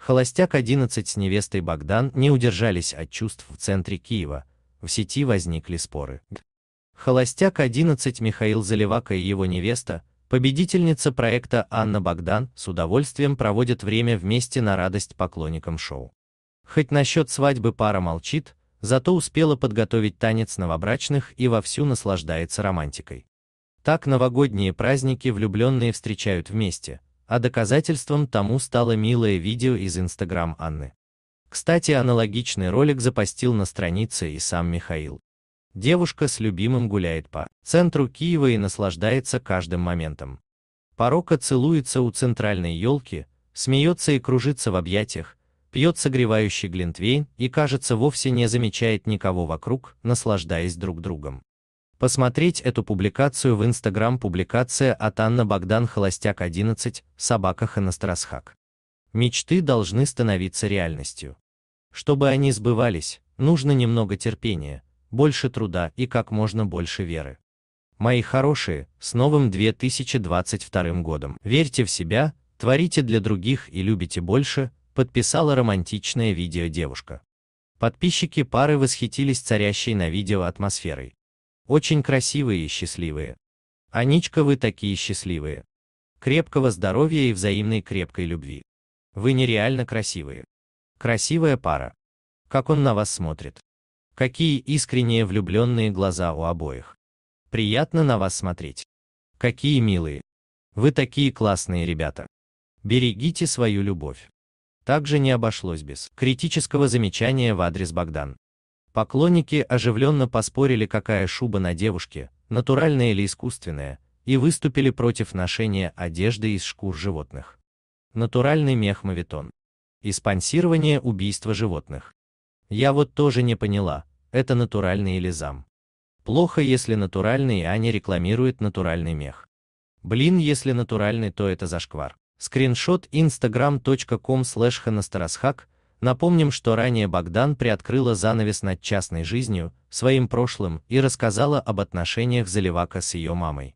Холостяк 11 с невестой Богдан не удержались от чувств в центре Киева, в сети возникли споры. Холостяк 11 Михаил Заливака и его невеста, победительница проекта Анна Богдан, с удовольствием проводят время вместе на радость поклонникам шоу. Хоть насчет свадьбы пара молчит, зато успела подготовить танец новобрачных и вовсю наслаждается романтикой. Так новогодние праздники влюбленные встречают вместе, а доказательством тому стало милое видео из Инстаграм Анны. Кстати, аналогичный ролик запостил на странице и сам Михаил. Девушка с любимым гуляет по центру Киева и наслаждается каждым моментом. Порока целуется у центральной елки, смеется и кружится в объятиях, пьет согревающий глинтвейн и, кажется, вовсе не замечает никого вокруг, наслаждаясь друг другом. Посмотреть эту публикацию в Instagram. публикация от Анна Богдан Холостяк 11, собака Ханастрасхак. Мечты должны становиться реальностью. Чтобы они сбывались, нужно немного терпения, больше труда и как можно больше веры. Мои хорошие, с новым 2022 годом. Верьте в себя, творите для других и любите больше, подписала романтичное видео девушка. Подписчики пары восхитились царящей на видео атмосферой. Очень красивые и счастливые. Аничка, вы такие счастливые. Крепкого здоровья и взаимной крепкой любви. Вы нереально красивые. Красивая пара. Как он на вас смотрит. Какие искренние влюбленные глаза у обоих. Приятно на вас смотреть. Какие милые. Вы такие классные ребята. Берегите свою любовь. Также не обошлось без критического замечания в адрес Богдан. Поклонники оживленно поспорили, какая шуба на девушке, натуральная или искусственная, и выступили против ношения одежды из шкур животных. Натуральный мех мавитон. И спонсирование убийства животных. Я вот тоже не поняла, это натуральный или зам. Плохо, если натуральный, а не рекламирует натуральный мех. Блин, если натуральный, то это зашквар. Скриншот instagram.com slash Напомним, что ранее Богдан приоткрыла занавес над частной жизнью, своим прошлым и рассказала об отношениях Заливака с ее мамой.